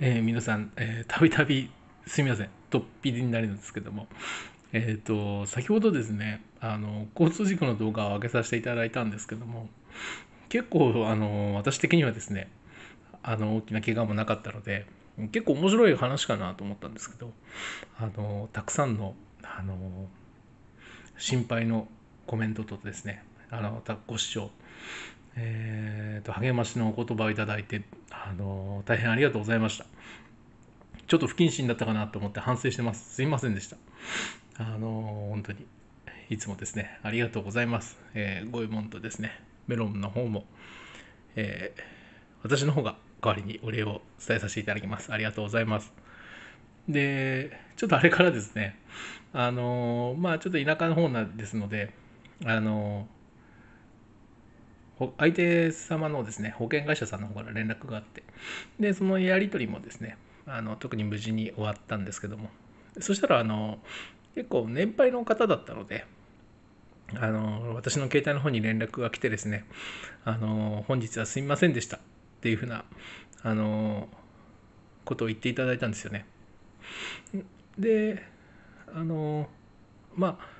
えー、皆さん、えー、たびたびすみません、突飛になるんですけども、えっ、ー、と、先ほどですね、あの、交通事故の動画を上げさせていただいたんですけども、結構、あの、私的にはですね、あの、大きな怪我もなかったので、結構面白い話かなと思ったんですけど、あの、たくさんの、あの、心配のコメントとですね、あの、ご視聴、えーと、励ましのお言葉をいただいて、あの大変ありがとうございましたちょっと不謹慎だったかなと思って反省してますすいませんでしたあの本当にいつもですねありがとうございます、えー、ごいもんとですねメロンの方も、えー、私の方が代わりにお礼を伝えさせていただきますありがとうございますでちょっとあれからですねあのまあちょっと田舎の方なんですのであの相手様のですね保険会社さんの方から連絡があってでそのやり取りもですねあの特に無事に終わったんですけどもそしたらあの結構年配の方だったのであの私の携帯の方に連絡が来てですねあの本日はすみませんでしたっていうふうなあのことを言っていただいたんですよねであのまあ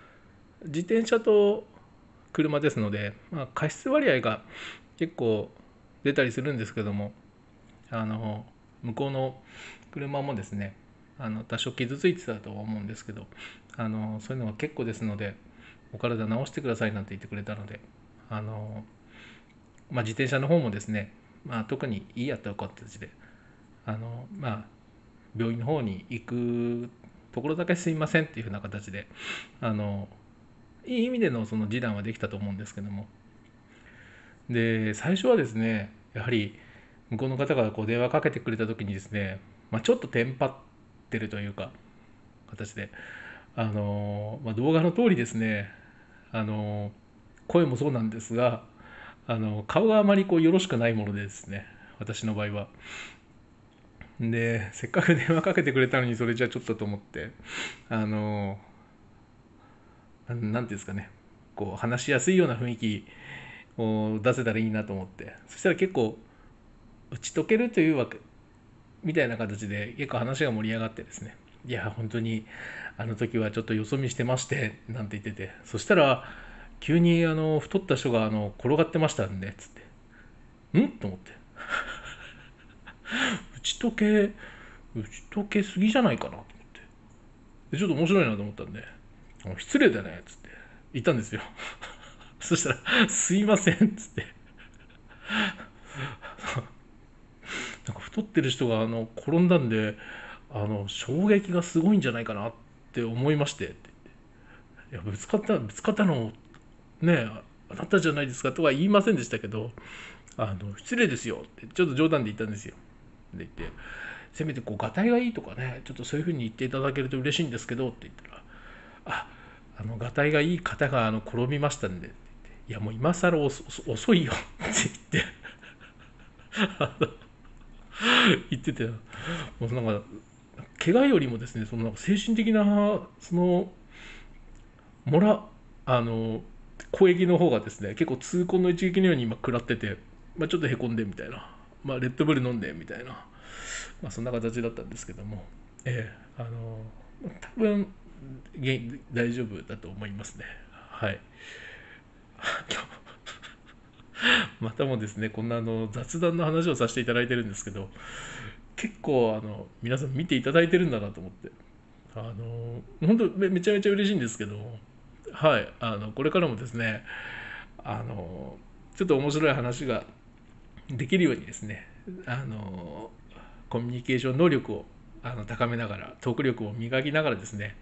自転車と車ですので、まあ、過失割合が結構出たりするんですけどもあの向こうの車もですねあの多少傷ついてたとは思うんですけどあのそういうのは結構ですのでお体直してくださいなんて言ってくれたのであの、まあ、自転車の方もですね、まあ、特にいいやった形であの、まあ、病院の方に行くところだけすいませんっていうふうな形であのいい意味でのその示談はできたと思うんですけどもで最初はですねやはり向こうの方がこう電話かけてくれた時にですね、まあ、ちょっとテンパってるというか形であの、まあ、動画の通りですねあの声もそうなんですがあの顔があまりこうよろしくないものでですね私の場合は。でせっかく電話かけてくれたのにそれじゃちょっとと思ってあの何て言うんですかねこう話しやすいような雰囲気を出せたらいいなと思ってそしたら結構打ち解けるというわけみたいな形で結構話が盛り上がってですねいや本当にあの時はちょっとよそ見してましてなんて言っててそしたら急にあの太った人があの転がってましたんでつってんと思って 打ち解け打ち解けすぎじゃないかなと思ってちょっと面白いなと思ったんで失礼だね」つって言ったんですよ そしたら「すいません」っつって なんか太ってる人があの転んだんであの衝撃がすごいんじゃないかなって思いましてっていやぶつかったぶつかったのねあなたじゃないですかとは言いませんでしたけどあの失礼ですよってちょっと冗談で言ったんですよ。で言ってせめてこうがたいがいいとかねちょっとそういうふうに言っていただけると嬉しいんですけどって言ったらああのがたいがいい方があの転びましたんで」いやもう今更遅遅いよ」って言って 言っててもうなんか怪我よりもですねその精神的なそのもらあの攻撃の方がですね結構痛恨の一撃のように今食らってて、まあ、ちょっとへこんでみたいな、まあ、レッドブル飲んでみたいな、まあ、そんな形だったんですけども、ええー、あの多分大丈夫だと思いますね。はい。またもですね、こんなあの雑談の話をさせていただいてるんですけど、結構あの皆さん見ていただいてるんだなと思って、あの本当めめちゃめちゃ嬉しいんですけど、はい、あのこれからもですね、あのちょっと面白い話ができるようにですね、あのコミュニケーション能力をあの高めながらトーク力を磨きながらですね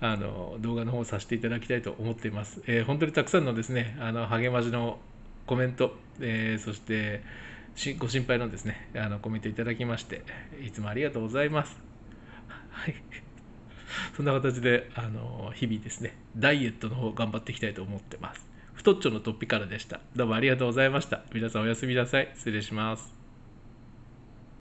あの動画の方をさせていただきたいと思っています、えー、本当にたくさんのですねあの励ましのコメント、えー、そしてご心配のですねあのコメントいただきましていつもありがとうございますはい そんな形であの日々ですねダイエットの方頑張っていきたいと思ってます太っちょのトッピからでしたどうもありがとうございました皆さんおやすみなさい失礼します